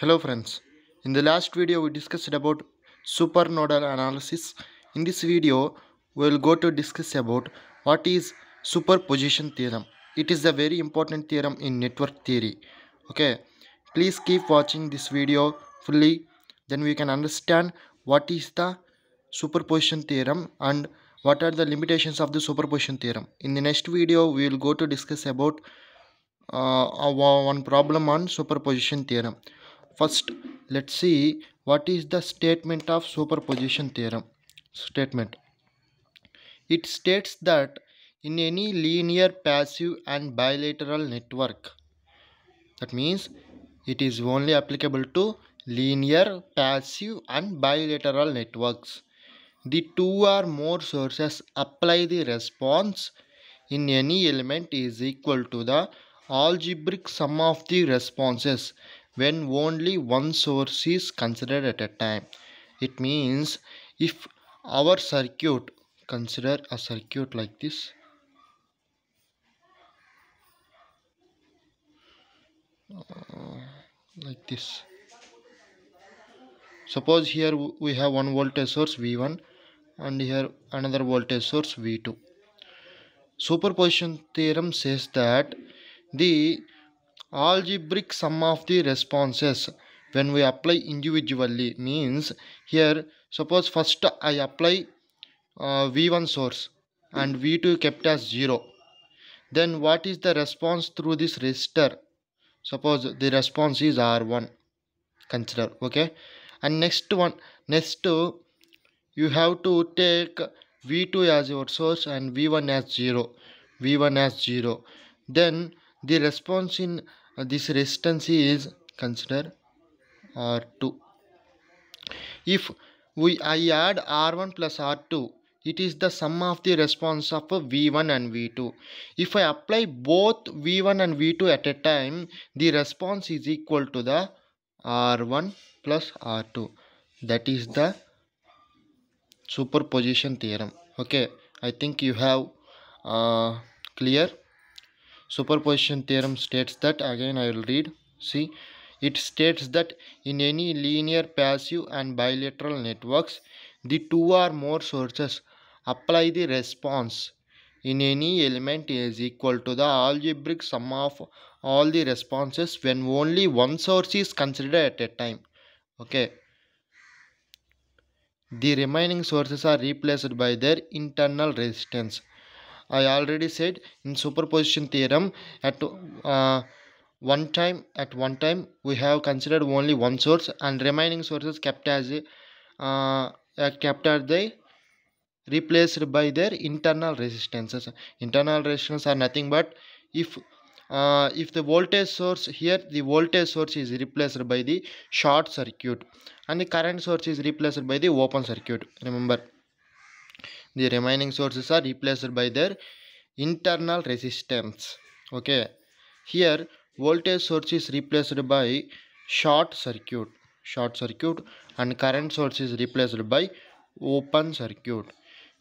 Hello friends, in the last video we discussed about supernodal analysis. In this video we will go to discuss about what is superposition theorem. It is a very important theorem in network theory. Okay, please keep watching this video fully then we can understand what is the superposition theorem and what are the limitations of the superposition theorem. In the next video we will go to discuss about uh, one problem on superposition theorem. First, let's see what is the statement of superposition theorem. Statement. It states that in any linear passive and bilateral network, that means it is only applicable to linear passive and bilateral networks. The two or more sources apply the response in any element is equal to the algebraic sum of the responses when only one source is considered at a time. It means if our circuit, consider a circuit like this. Uh, like this suppose here we have one voltage source v1 and here another voltage source v2 superposition theorem says that the algebraic sum of the responses when we apply individually means here suppose first I apply uh, v1 source and v2 kept as 0 then what is the response through this resistor suppose the response is r1 consider okay and next one next you have to take v2 as your source and v1 as 0 v1 as 0 then the response in uh, this resistance is considered r2 if we i add r1 plus r2 it is the sum of the response of v1 and v2 if i apply both v1 and v2 at a time the response is equal to the r1 plus r2 that is the superposition theorem okay i think you have uh, clear superposition theorem states that again I will read see it states that in any linear passive and bilateral networks the two or more sources apply the response in any element is equal to the algebraic sum of all the responses when only one source is considered at a time okay the remaining sources are replaced by their internal resistance I already said in superposition theorem at uh, one time at one time we have considered only one source and remaining sources kept as uh, uh, kept are they replaced by their internal resistances internal resistances are nothing but if uh, if the voltage source here the voltage source is replaced by the short circuit and the current source is replaced by the open circuit remember the remaining sources are replaced by their internal resistance okay here voltage source is replaced by short circuit short circuit and current source is replaced by open circuit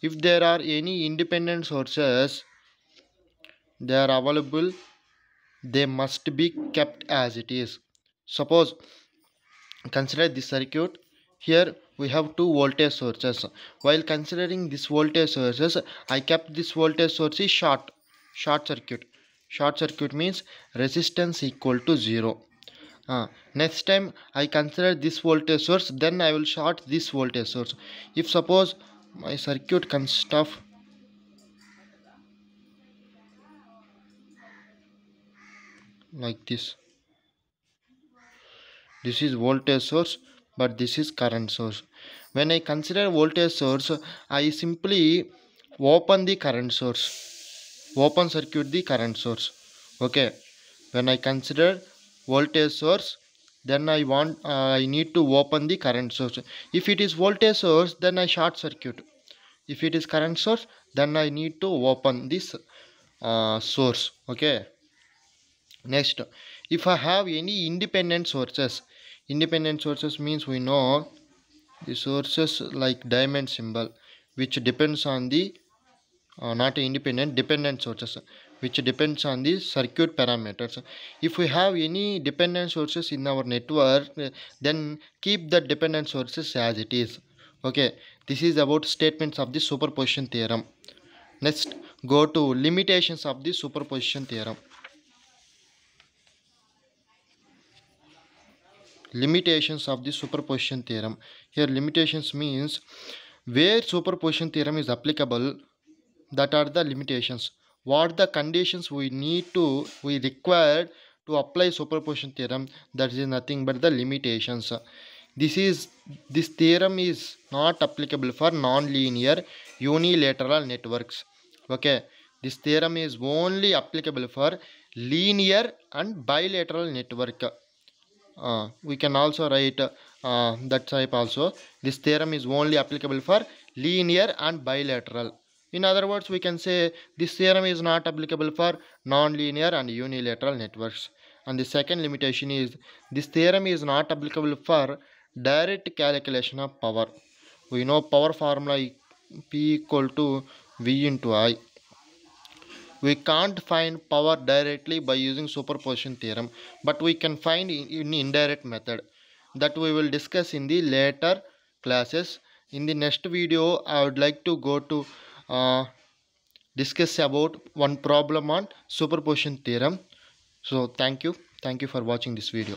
if there are any independent sources they are available they must be kept as it is suppose consider this circuit here we have two voltage sources while considering this voltage sources i kept this voltage source is short short circuit short circuit means resistance equal to zero uh, next time i consider this voltage source then i will short this voltage source if suppose my circuit consists of like this this is voltage source but this is current source when i consider voltage source i simply open the current source open circuit the current source okay when i consider voltage source then i want uh, i need to open the current source if it is voltage source then i short circuit if it is current source then i need to open this uh, source okay next if i have any independent sources independent sources means we know the sources like diamond symbol which depends on the uh, not independent dependent sources which depends on the circuit parameters if we have any dependent sources in our network then keep the dependent sources as it is okay this is about statements of the superposition theorem next go to limitations of the superposition theorem limitations of the superposition theorem here limitations means where superposition theorem is applicable that are the limitations what the conditions we need to we required to apply superposition theorem that is nothing but the limitations this is this theorem is not applicable for nonlinear unilateral networks okay this theorem is only applicable for linear and bilateral network uh, we can also write uh, that type also this theorem is only applicable for linear and bilateral in other words we can say this theorem is not applicable for nonlinear and unilateral networks and the second limitation is this theorem is not applicable for direct calculation of power we know power formula p equal to v into i we can't find power directly by using superposition theorem, but we can find in indirect method that we will discuss in the later classes. In the next video, I would like to go to uh, discuss about one problem on superposition theorem. So thank you. Thank you for watching this video.